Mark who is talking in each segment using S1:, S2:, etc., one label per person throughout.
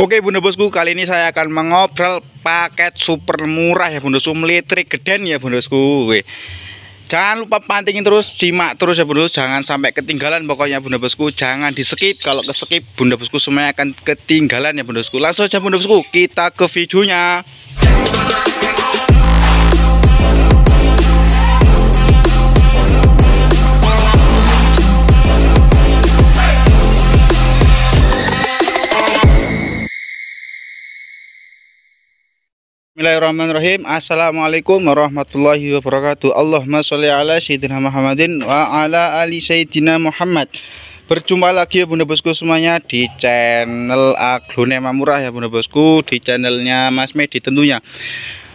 S1: Oke bunda bosku kali ini saya akan mengobrol paket super murah ya bunda bosku listrik geden ya bunda bosku Jangan lupa pantingin terus simak terus ya bunda bosku jangan sampai ketinggalan pokoknya bunda bosku jangan di skip kalau ke skip bunda bosku semuanya akan ketinggalan ya bunda bosku langsung aja bunda bosku kita ke videonya Bismillahirrahmanirrahim Assalamualaikum warahmatullahi wabarakatuh Allahumma sholli ala Sayyidina Muhammadin Wa ala ali Sayyidina Muhammad Berjumpa lagi ya bunda bosku semuanya Di channel Aglonema Murah ya bunda bosku Di channelnya Mas Medi tentunya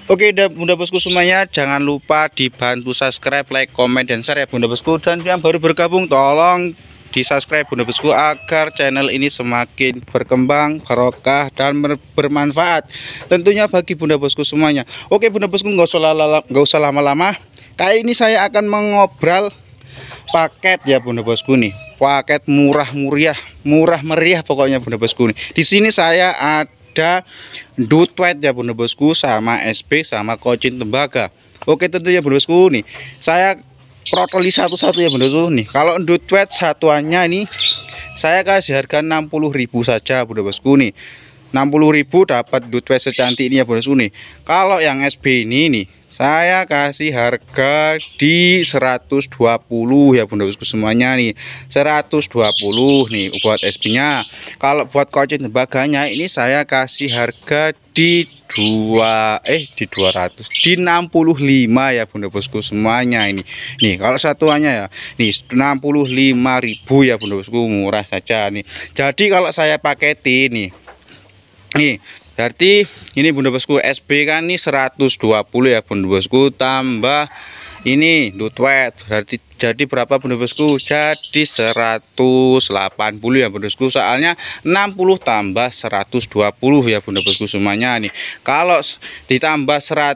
S1: Oke dan bunda bosku semuanya Jangan lupa dibantu subscribe, like, komen, dan share ya bunda bosku Dan yang baru bergabung tolong di subscribe Bunda Bosku agar channel ini semakin berkembang barokah dan bermanfaat tentunya bagi Bunda Bosku semuanya oke Bunda Bosku nggak usah lama-lama kali ini saya akan mengobral paket ya Bunda Bosku nih paket murah muriah murah meriah pokoknya Bunda Bosku nih di sini saya ada duet ya Bunda Bosku sama SP sama kocin tembaga Oke tentunya Bunda Bosku nih saya protoli satu-satu ya bener tuh nih kalau endut wet satuannya ini saya kasih harga 60.000 saja bunda bosku nih 60.000 dapat dutwe secantik ini ya bos uni kalau yang SB ini nih saya kasih harga di 120 ya bunda bosku semuanya nih 120 nih buat SB nya kalau buat kocin sebagainya ini saya kasih harga di 2 ya, eh di 200 di 65 ya bunda bosku semuanya ini nih kalau satuannya ya nih 65.000 ya bunda bosku murah saja nih jadi kalau saya paketin nih nih berarti ini bunda bosku SB kan ini 120 ya bunda bosku tambah ini dutwet berarti jadi berapa bunda bosku jadi 180 ya bunda bosku soalnya 60 tambah 120 ya bunda bosku semuanya nih kalau ditambah 100 eh,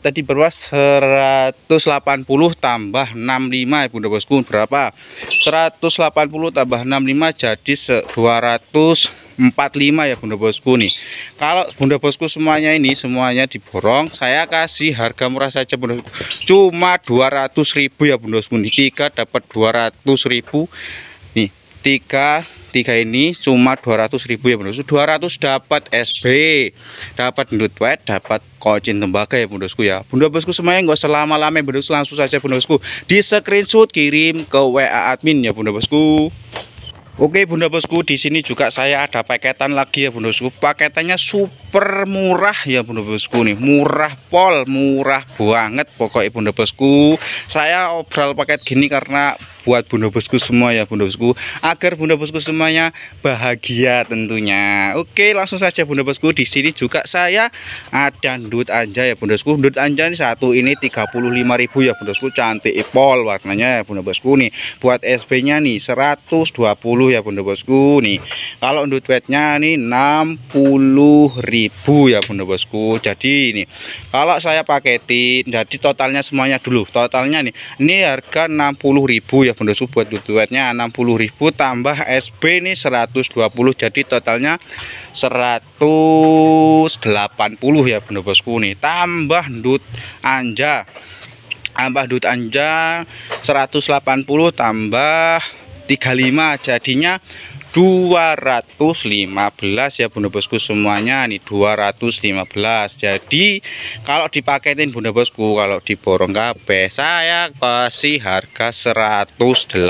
S1: tadi berapa 180 tambah 65 ya bunda bosku berapa 180 tambah 65 jadi 200 45 ya Bunda Bosku nih kalau Bunda Bosku semuanya ini semuanya diborong saya kasih harga murah saja Bunda Bosku cuma ratus ribu ya Bunda Bosku nih tiga dapat ratus ribu nih tiga tiga ini cuma ratus ribu ya Bunda Bosku 200 dapat SB dapat gendut wet dapat kocin tembaga ya Bunda Bosku ya Bunda Bosku semuanya enggak selama lama ya, Bunda Bosku langsung saja Bunda Bosku di screenshot kirim ke WA admin ya Bunda Bosku Oke bunda bosku di sini juga saya ada paketan lagi ya bunda bosku paketannya super murah ya bunda bosku nih murah pol murah banget pokoknya bunda bosku saya obral paket gini karena buat bunda bosku semua ya bunda bosku agar bunda bosku semuanya bahagia tentunya Oke langsung saja bunda bosku di sini juga saya ada ndut aja ya bunda bosku ndut aja ini satu ini 35.000 ya bunda bosku cantik pol warnanya ya bunda bosku nih buat SB nya nih 120 ya bunda bosku nih kalau untuk wetnya nih 60.000 ya bunda bosku jadi ini kalau saya paketin jadi totalnya semuanya dulu totalnya nih ini harga 60.000 ya bunda bosku buat wetnya 60.000 tambah SB nih 120 jadi totalnya 180 ya bunda bosku nih tambah dut anja tambah dut anja 180 tambah 35 jadinya 215 ya Bunda Bosku semuanya nih 215 jadi kalau dipaketin Bunda Bosku kalau diborong kabeh saya kasih harga 180.000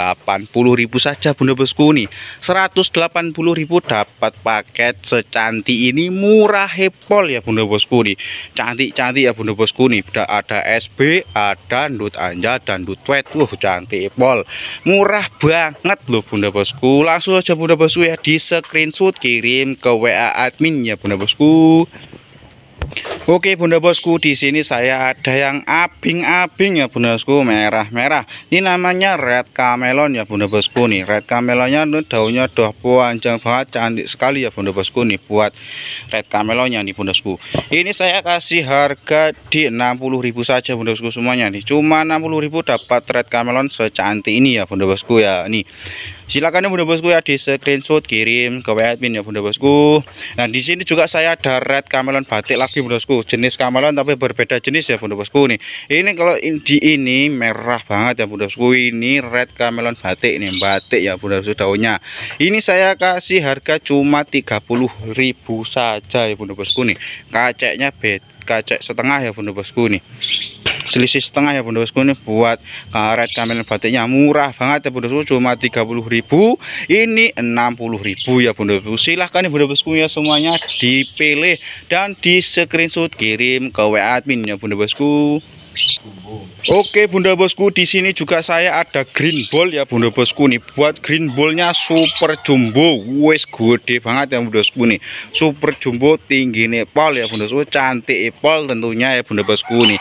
S1: saja Bunda Bosku nih 180.000 dapat paket secantik ini murah hepol ya Bunda Bosku nih cantik-cantik ya Bunda Bosku nih udah ada SB ada Ndut Anja dan Ndut Wet Wuh cantik hepol murah banget loh Bunda Bosku langsung aja Bunda Bunda Bosku ya di screenshot kirim ke WA admin ya Bunda Bosku. Oke Bunda Bosku, di sini saya ada yang abing-abing ya Bunda Bosku, merah-merah. Ini namanya red camelon ya Bunda Bosku nih. Red camelonnya daunnya udah panjang banget, cantik sekali ya Bunda Bosku nih buat red camelonnya nih Bunda Bosku. Ini saya kasih harga di 60.000 saja Bunda Bosku semuanya nih. Cuma 60.000 dapat red camelon secantik ini ya Bunda Bosku ya. Nih silakan ya bunda bosku ya di screenshot kirim ke WA admin ya bunda bosku nah di sini juga saya ada red camelon batik lagi bunda bosku jenis camelon tapi berbeda jenis ya bunda bosku nih ini kalau di ini merah banget ya bunda bosku ini red camelon batik nih batik ya bunda bosku daunnya ini saya kasih harga cuma ribu saja ya bunda bosku nih Kacanya bed kacek setengah ya bunda bosku nih selisih setengah ya bunda bosku ini buat karet kamel batiknya murah banget ya bunda bosku cuma 30.000 ini 60.000 ya bunda bosku silahkan ya bunda bosku ya semuanya dipilih dan di screenshot kirim ke WA admin ya bunda bosku Oke Bunda Bosku di sini juga saya ada green ball ya Bunda Bosku nih buat green ballnya super jumbo wes gede banget ya Bunda Bosku nih super jumbo tinggi nih nepal ya Bunda Bosku cantik pol tentunya ya Bunda Bosku nih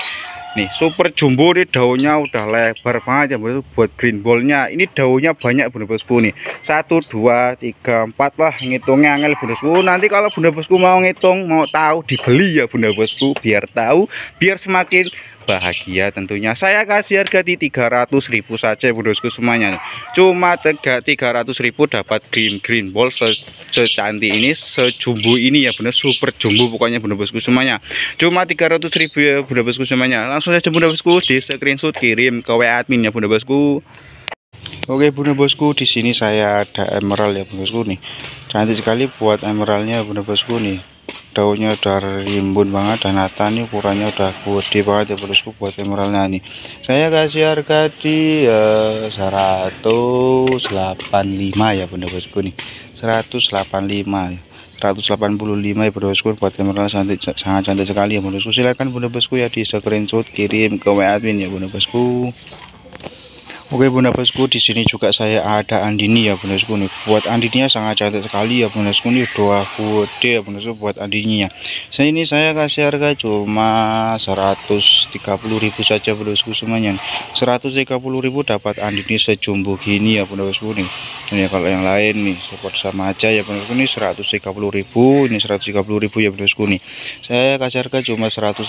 S1: nih super jumbo nih daunnya udah lebar banget ya buat green ballnya ini daunnya banyak bunda bosku nih satu dua tiga empat lah ngitungnya angel bunda bosku nanti kalau bunda bosku mau ngitung mau tahu dibeli ya bunda bosku biar tahu biar semakin bahagia tentunya saya kasih harga di 300 ribu saja bosku semuanya cuma 300 ribu dapat green green ball se secantik ini sejumbo ini ya bener super jumbo pokoknya bener bosku semuanya cuma 300 ribu ya bunda bosku semuanya langsung saja bener bosku di screenshot kirim ke WA admin ya bener bosku Oke bunda bosku di sini saya ada emerald ya bunda bosku nih cantik sekali buat emeraldnya bunda bosku nih daunnya udah rimbun banget dan nata nih ukurannya udah gede banget ya bosku buat emeraldnya nih saya kasih harga di ya, uh, 185 ya bunda bosku nih 185 185 ya. ya bunda bosku buat emerald cantik, sangat cantik sekali ya bunda bosku silahkan bunda bosku ya di screenshot kirim ke WA admin ya bunda bosku Oke Bunda Bosku, di sini juga saya ada andini ya Bunda Bosku nih. Buat andininya sangat cantik sekali ya Bunda Bosku nih. Dua kode ya Bunda Bosku buat andininya. Saya ini saya kasih harga cuma 130.000 saja Bunda Bosku semuanya. 130.000 dapat andini sejumbo gini ya Bunda Bosku nih. Ini kalau yang lain nih support sama aja ya Bunda Bosku nih 130.000, ini 130.000 ya Bunda Bosku nih. Saya kasih harga cuma 130.000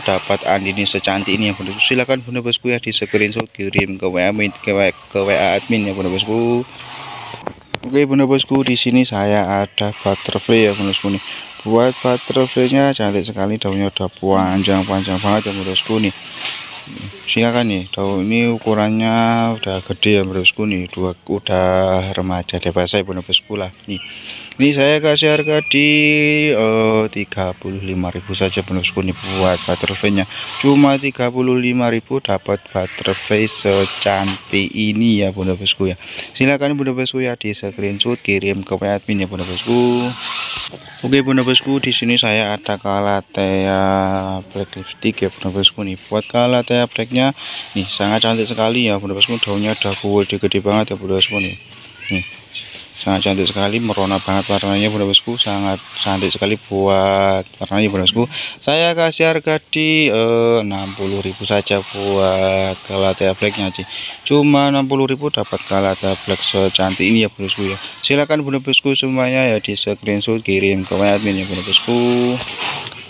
S1: dapat andini secantik ini ya Bunda Bosku. Silakan Bunda Bosku ya di screenshot kirim ke WA admin ke, ke WA admin ya bunda bosku Oke bunda bosku di sini saya ada butterfly ya bunda bosku nih buat butterfly-nya cantik sekali daunnya udah panjang-panjang banget ya bunda bosku nih silakan nih tahu ini ukurannya udah gede ya bosku nih dua udah remaja dewasa ya bosku lah nih ini saya kasih harga di 35.000 eh, saja bosku nih buat butterfly-nya cuma 35.000 dapat butterfly secantik ini ya bunda bosku ya silakan bunda bosku ya di screenshot kirim ke admin ya bunda bosku Oke bunda bosku, di sini saya ada kalatea black lipstick ya bunda bosku nih. Buat kalatea blacknya nih sangat cantik sekali ya bunda bosku. Daunnya udah gede gede banget ya bunda bosku nih. Nih sangat cantik sekali merona banget warnanya bunda bosku sangat cantik sekali buat warnanya bunda bosku saya kasih harga di eh, 60.000 saja buat kalatea Blacknya sih cuma 60.000 dapat kalatea Black secantik ini ya bunda bosku ya silakan bunda bosku semuanya ya di screenshot kirim ke admin ya bunda bosku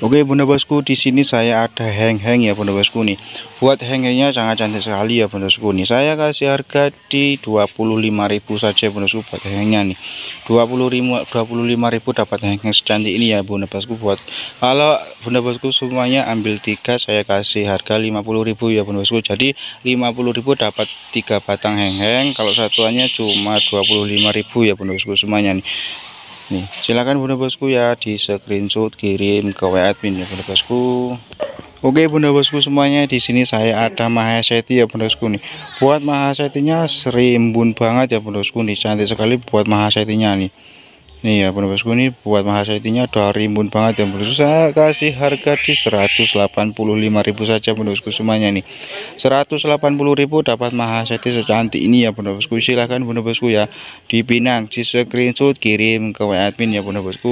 S1: Oke bunda bosku di sini saya ada heng-heng ya bunda bosku nih buat heng-hengnya sangat cantik sekali ya bunda bosku nih saya kasih harga di 25.000 saja bunda bosku buat hengnya nih 25.000 25.000 dapat heng-heng secantik ini ya bunda bosku buat kalau bunda bosku semuanya ambil tiga saya kasih harga 50.000 ya bunda bosku jadi 50.000 dapat tiga batang heng-heng kalau satuannya cuma 25.000 ya bunda bosku semuanya nih nih silakan bunda bosku ya di screenshot kirim ke wa admin ya bunda bosku Oke bunda bosku semuanya di sini saya ada mahaseti ya bunda bosku nih buat mahasetinya serimbun banget ya bunda bosku nih cantik sekali buat mahasetinya nih Nih ya bosku ini buat mahasiswinya udah rimbun banget ya bosku. Saya kasih harga di ribu saja bosku semuanya nih. ribu dapat mahasiswi secantik ini ya bosku. Silahkan bosku ya dipinang di screenshot kirim ke admin ya bosku.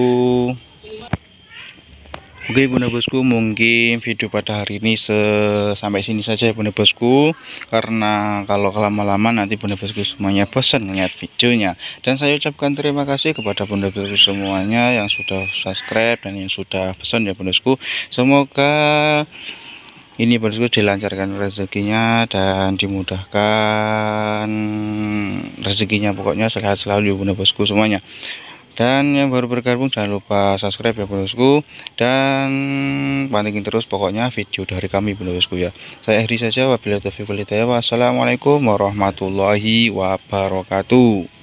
S1: Oke bunda bosku mungkin video pada hari ini sampai sini saja ya bunda bosku karena kalau lama-lama nanti bunda bosku semuanya bosan melihat videonya dan saya ucapkan terima kasih kepada bunda bosku semuanya yang sudah subscribe dan yang sudah pesan ya bunda bosku semoga ini bunda bosku dilancarkan rezekinya dan dimudahkan rezekinya pokoknya sehat selalu ya, bunda bosku semuanya dan yang baru bergabung jangan lupa subscribe ya bosku dan pantengin terus pokoknya video dari kami bosku ya saya akhiri saja wabillahi taufiq wassalamualaikum warahmatullahi wabarakatuh